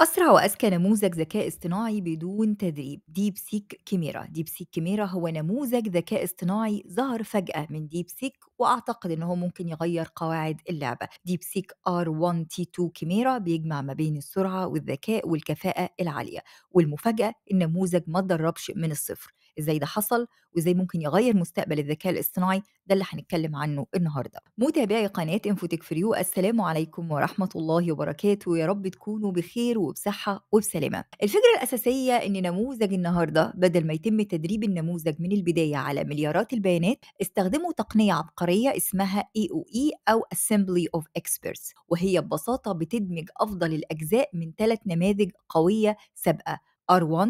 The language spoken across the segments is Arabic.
أسرع وأذكى نموذج ذكاء اصطناعي بدون تدريب ديب سيك كيميرا ديب سيك كيميرا هو نموذج ذكاء اصطناعي ظهر فجأة من ديب سيك وأعتقد إنه ممكن يغير قواعد اللعبة ديب سيك R1 T2 كيميرا بيجمع ما بين السرعة والذكاء والكفاءة العالية والمفاجأة النموذج ما تدربش من الصفر ازاي ده حصل وازاي ممكن يغير مستقبل الذكاء الاصطناعي ده اللي هنتكلم عنه النهارده متابعي قناه انفوتك فريو السلام عليكم ورحمه الله وبركاته يا رب تكونوا بخير وبصحه وبسلامه الفكره الاساسيه ان نموذج النهارده بدل ما يتم تدريب النموذج من البدايه على مليارات البيانات استخدموا تقنيه عبقريه اسمها اي e او اي او اسمبلي اوف اكسبيرتس وهي ببساطه بتدمج افضل الاجزاء من ثلاث نماذج قويه سابقه R1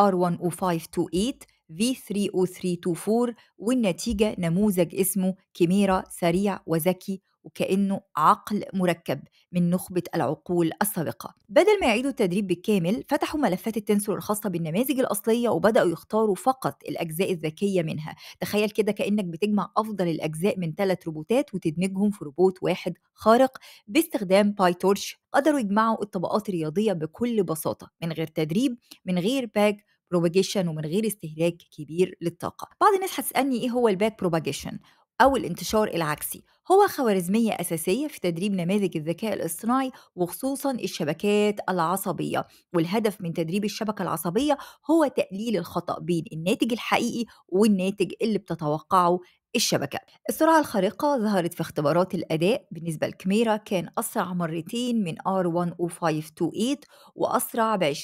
r R1O528, V3O324 والنتيجة نموذج اسمه كيميرا سريع وذكي وكأنه عقل مركب من نخبة العقول السابقة بدل ما يعيدوا التدريب بالكامل فتحوا ملفات التنسور الخاصة بالنماذج الأصلية وبدأوا يختاروا فقط الأجزاء الذكية منها تخيل كده كأنك بتجمع أفضل الأجزاء من ثلاث روبوتات وتدمجهم في روبوت واحد خارق باستخدام باي تورش قدروا يجمعوا الطبقات الرياضية بكل بساطة من غير تدريب من غير باج بروباجيشن ومن غير استهلاك كبير للطاقة بعض الناس هتسألني إيه هو الباك بروباجيشن أو الانتشار العكسي هو خوارزمية أساسية في تدريب نماذج الذكاء الاصطناعي وخصوصا الشبكات العصبية والهدف من تدريب الشبكة العصبية هو تقليل الخطأ بين الناتج الحقيقي والناتج اللي بتتوقعه الشبكة السرعة الخارقة ظهرت في اختبارات الأداء بالنسبة لكاميرا كان أسرع مرتين من R10528 وأسرع ب 20%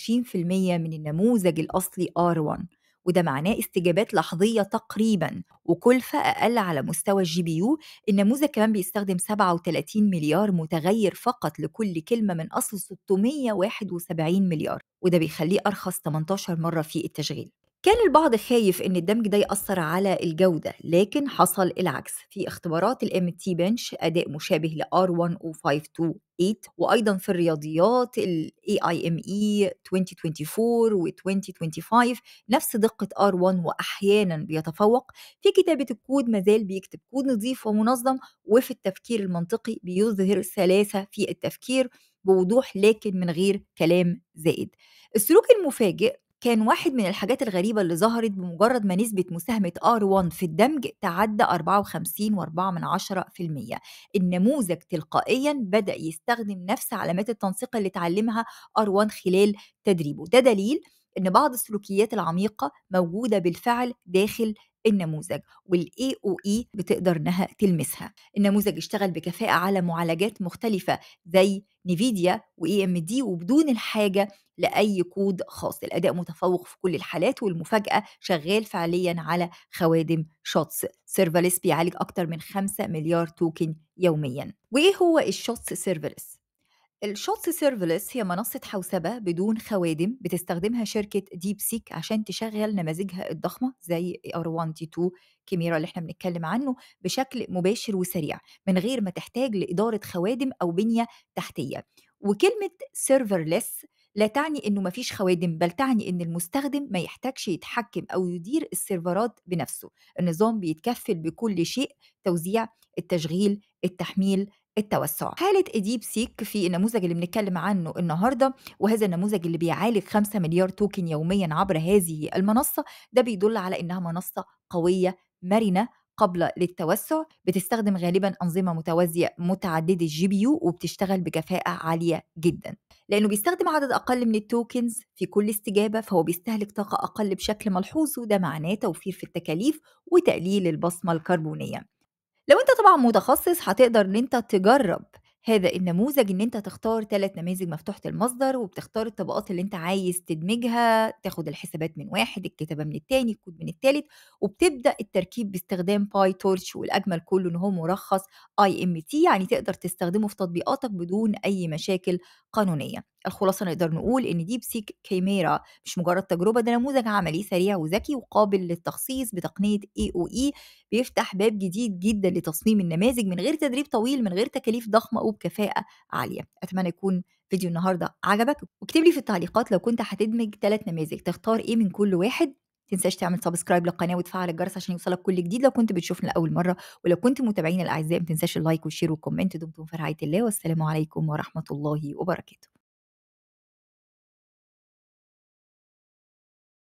من النموذج الأصلي R1 وده معناه استجابات لحظية تقريبا وكلفة أقل على مستوى الجي بي يو النموذج كمان بيستخدم 37 مليار متغير فقط لكل كلمة من أصل 671 مليار وده بيخليه أرخص 18 مرة في التشغيل كان البعض خايف إن الدمج ده يأثر على الجودة لكن حصل العكس في اختبارات الام تي بنش أداء مشابه ل ار 10528 وأيضا في الرياضيات الاي ام اي 2024 و 2025 نفس دقه ار R1 وأحيانا بيتفوق في كتابة الكود مازال بيكتب كود نظيف ومنظم وفي التفكير المنطقي بيظهر سلاسة في التفكير بوضوح لكن من غير كلام زائد السلوك المفاجئ كان واحد من الحاجات الغريبة اللي ظهرت بمجرد ما نسبة مساهمة R1 في الدمج تعدى 54.4% النموذج تلقائيا بدأ يستخدم نفس علامات التنسيق اللي اتعلمها R1 خلال تدريبه ده دليل إن بعض السلوكيات العميقة موجودة بالفعل داخل النموذج والاي او اي e بتقدر انها تلمسها النموذج اشتغل بكفاءه على معالجات مختلفه زي نيفيديا واي ام دي وبدون الحاجه لاي كود خاص الاداء متفوق في كل الحالات والمفاجاه شغال فعليا على خوادم شوتس سيرفرلس بيعالج اكتر من 5 مليار توكن يوميا وايه هو الشوتس سيرفرلس الشوتس سيرفلس هي منصة حوسبة بدون خوادم بتستخدمها شركة ديب سيك عشان تشغل نماذجها الضخمة زي ار 1 تي 2 كاميرا اللي احنا بنتكلم عنه بشكل مباشر وسريع من غير ما تحتاج لإدارة خوادم أو بنية تحتية وكلمة سيرفرلس لا تعني انه مفيش خوادم بل تعني ان المستخدم ما يحتاجش يتحكم او يدير السيرفرات بنفسه النظام بيتكفل بكل شيء توزيع التشغيل التحميل التوسع حالة إديب سيك في النموذج اللي بنتكلم عنه النهاردة وهذا النموذج اللي بيعالج 5 مليار توكن يوميا عبر هذه المنصة ده بيدل على إنها منصة قوية مرنة قابله للتوسع بتستخدم غالبا انظمه متوازيه متعدده الجي بي يو وبتشتغل بكفاءه عاليه جدا لانه بيستخدم عدد اقل من التوكنز في كل استجابه فهو بيستهلك طاقه اقل بشكل ملحوظ وده معناه توفير في التكاليف وتقليل البصمه الكربونيه لو انت طبعا متخصص هتقدر ان انت تجرب هذا النموذج ان انت تختار ثلاث نماذج مفتوحه المصدر وبتختار الطبقات اللي انت عايز تدمجها تاخد الحسابات من واحد الكتابه من الثاني الكود من الثالث وبتبدا التركيب باستخدام باي تورش والاجمل كله ان هو مرخص اي ام تي يعني تقدر تستخدمه في تطبيقاتك بدون اي مشاكل قانونيه الخلاصة نقدر نقول إن ديب سيك كيميرا مش مجرد تجربة ده نموذج عملي سريع وذكي وقابل للتخصيص بتقنية اي او اي بيفتح باب جديد جدا لتصميم النماذج من غير تدريب طويل من غير تكاليف ضخمة وبكفاءة عالية أتمنى يكون فيديو النهاردة عجبك واكتب لي في التعليقات لو كنت هتدمج ثلاث نماذج تختار ايه من كل واحد تنساش تعمل سبسكرايب للقناه وتفعل الجرس عشان يوصلك كل جديد لو كنت بتشوفنا لاول مره ولو كنت متابعينا الاعزاء ما تنساش اللايك والشير والكومنت دمتم في رعايه الله والسلام عليكم ورحمه الله وبركاته